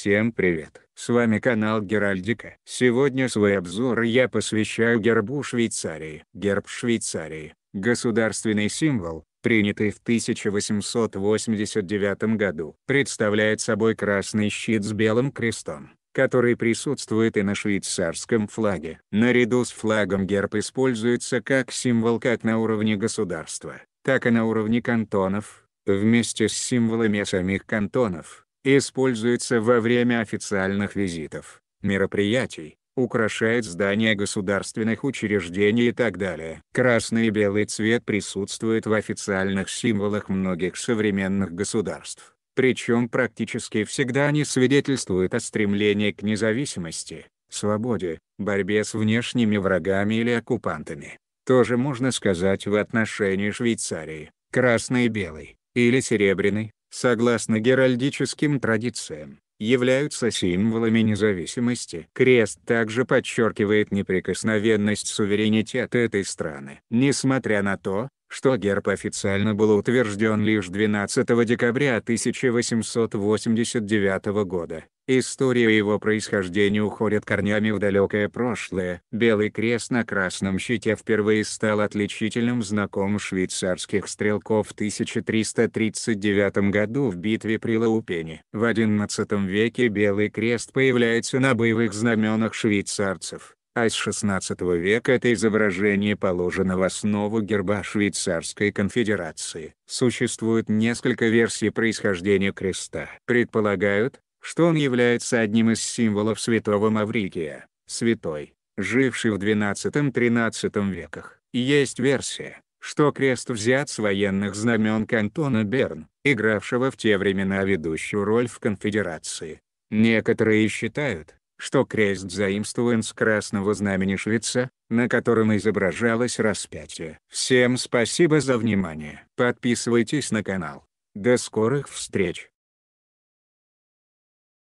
Всем привет! С вами канал Геральдика. Сегодня свой обзор я посвящаю гербу Швейцарии. Герб Швейцарии – государственный символ, принятый в 1889 году. Представляет собой красный щит с белым крестом который присутствует и на швейцарском флаге. Наряду с флагом герб используется как символ как на уровне государства, так и на уровне кантонов, вместе с символами самих кантонов используется во время официальных визитов, мероприятий, украшает здания государственных учреждений и так далее. Красный и белый цвет присутствует в официальных символах многих современных государств, причем практически всегда они свидетельствуют о стремлении к независимости, свободе, борьбе с внешними врагами или оккупантами. Тоже можно сказать в отношении Швейцарии, красный и белый, или серебряный, согласно геральдическим традициям, являются символами независимости. Крест также подчеркивает неприкосновенность суверенитета этой страны. Несмотря на то, что герб официально был утвержден лишь 12 декабря 1889 года, История его происхождения уходит корнями в далекое прошлое. Белый крест на красном щите впервые стал отличительным знаком швейцарских стрелков в 1339 году в битве при Лаупене. В XI веке Белый крест появляется на боевых знаменах швейцарцев а с XVI века это изображение положено в основу герба Швейцарской конфедерации. Существует несколько версий происхождения креста. Предполагают, что он является одним из символов святого Маврикия, святой, живший в XII-XIII веках. Есть версия, что крест взят с военных знамен кантона Берн, игравшего в те времена ведущую роль в конфедерации. Некоторые считают, что крест заимствован с красного знамени Швеца, на котором изображалось распятие. Всем спасибо за внимание. Подписывайтесь на канал. До скорых встреч!